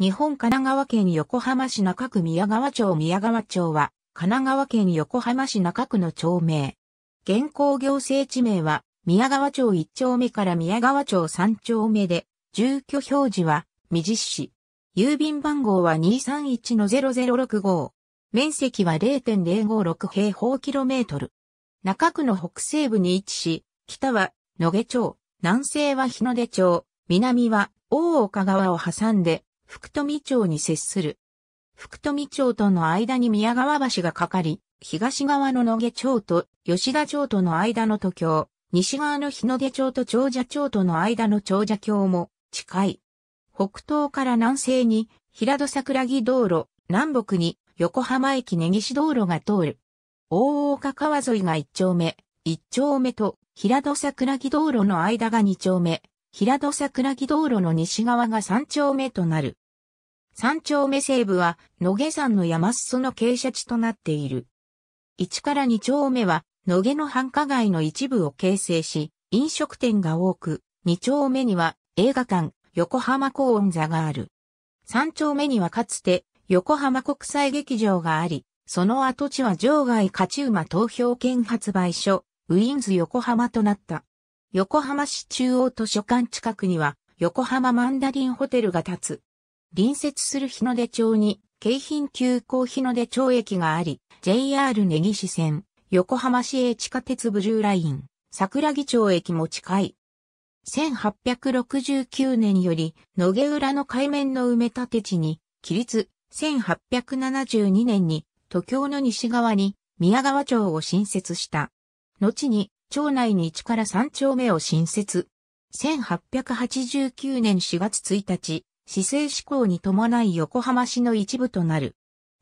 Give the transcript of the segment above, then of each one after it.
日本神奈川県横浜市中区宮川町宮川町は、神奈川県横浜市中区の町名。現行行政地名は、宮川町1丁目から宮川町3丁目で、住居表示は、未実市。郵便番号は231-0065。面積は0.056平方キロメートル。中区の北西部に位置し、北は野毛町、南西は日の出町、南は大岡川を挟んで福富町に接する。福富町との間に宮川橋がかかり、東側の野毛町と吉田町との間の都境、西側の日の出町と長者町との間の長者橋も近い。北東から南西に平戸桜木道路、南北に横浜駅根岸道路が通る。大岡川沿いが一丁目、一丁目と平戸桜木道路の間が二丁目、平戸桜木道路の西側が三丁目となる。三丁目西部は野毛山の山裾の傾斜地となっている。1から2丁目は野毛の繁華街の一部を形成し、飲食店が多く、2丁目には映画館、横浜高音座がある。3丁目にはかつて横浜国際劇場があり、その跡地は場外勝馬投票券発売所、ウィンズ横浜となった。横浜市中央図書館近くには、横浜マンダリンホテルが建つ。隣接する日の出町に、京浜急行日の出町駅があり、JR 根岸線、横浜市営地下鉄ブルーライン、桜木町駅も近い。1869年より、野毛浦の海面の埋め立て地に、起立、1872年に、都京の西側に、宮川町を新設した。後に、町内に1から3丁目を新設。1889年4月1日、市政施行に伴い横浜市の一部となる。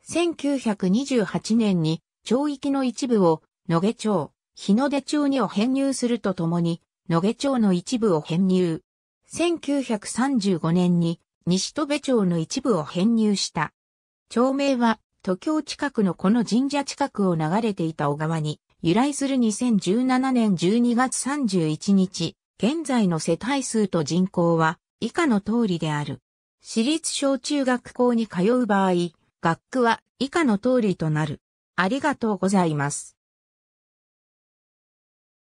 1928年に町域の一部を野毛町、日の出町にを編入するとともに、野毛町の一部を編入。1935年に西戸部町の一部を編入した。町名は、都京近くのこの神社近くを流れていた小川に、由来する2017年12月31日、現在の世帯数と人口は以下の通りである。私立小中学校に通う場合、学区は以下の通りとなる。ありがとうございます。